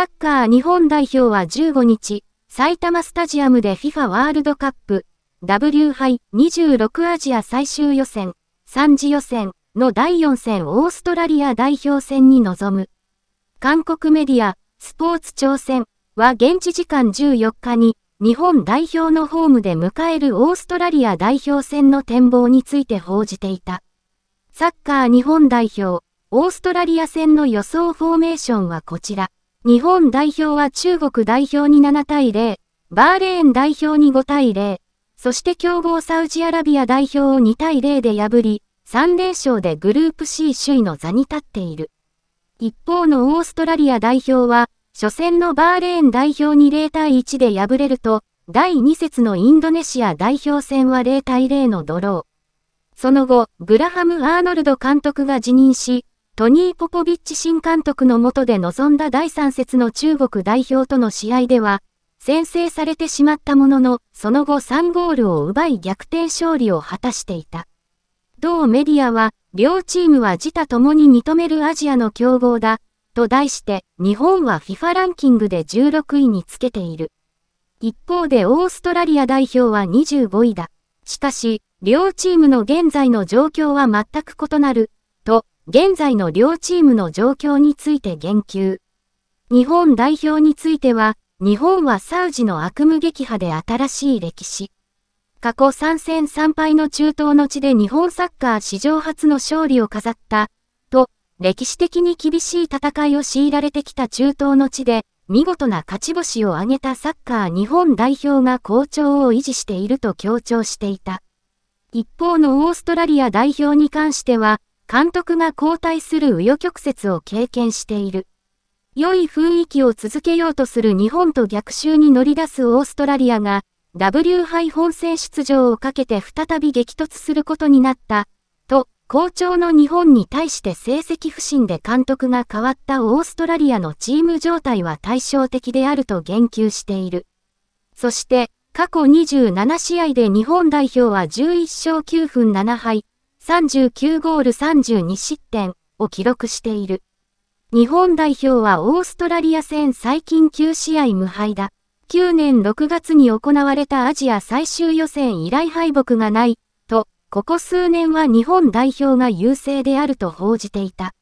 サッカー日本代表は15日、埼玉スタジアムで FIFA ワールドカップ W 杯26アジア最終予選、3次予選の第4戦オーストラリア代表戦に臨む。韓国メディア、スポーツ挑戦は現地時間14日に日本代表のホームで迎えるオーストラリア代表戦の展望について報じていた。サッカー日本代表、オーストラリア戦の予想フォーメーションはこちら。日本代表は中国代表に7対0、バーレーン代表に5対0、そして強豪サウジアラビア代表を2対0で破り、3連勝でグループ C 首位の座に立っている。一方のオーストラリア代表は、初戦のバーレーン代表に0対1で敗れると、第2節のインドネシア代表戦は0対0のドロー。その後、グラハム・アーノルド監督が辞任し、トニー・ポポビッチ新監督の下で臨んだ第3節の中国代表との試合では、先制されてしまったものの、その後3ゴールを奪い逆転勝利を果たしていた。同メディアは、両チームは自他共に認めるアジアの強豪だ、と題して、日本は FIFA ランキングで16位につけている。一方でオーストラリア代表は25位だ。しかし、両チームの現在の状況は全く異なる、現在の両チームの状況について言及。日本代表については、日本はサウジの悪夢撃破で新しい歴史。過去3戦3敗の中東の地で日本サッカー史上初の勝利を飾った、と、歴史的に厳しい戦いを強いられてきた中東の地で、見事な勝ち星を挙げたサッカー日本代表が好調を維持していると強調していた。一方のオーストラリア代表に関しては、監督が交代する紆余曲折を経験している。良い雰囲気を続けようとする日本と逆襲に乗り出すオーストラリアが、W 杯本戦出場をかけて再び激突することになった、と、好調の日本に対して成績不振で監督が変わったオーストラリアのチーム状態は対照的であると言及している。そして、過去27試合で日本代表は11勝9分7敗、39ゴール32失点を記録している。日本代表はオーストラリア戦最近9試合無敗だ。9年6月に行われたアジア最終予選以来敗北がない、と、ここ数年は日本代表が優勢であると報じていた。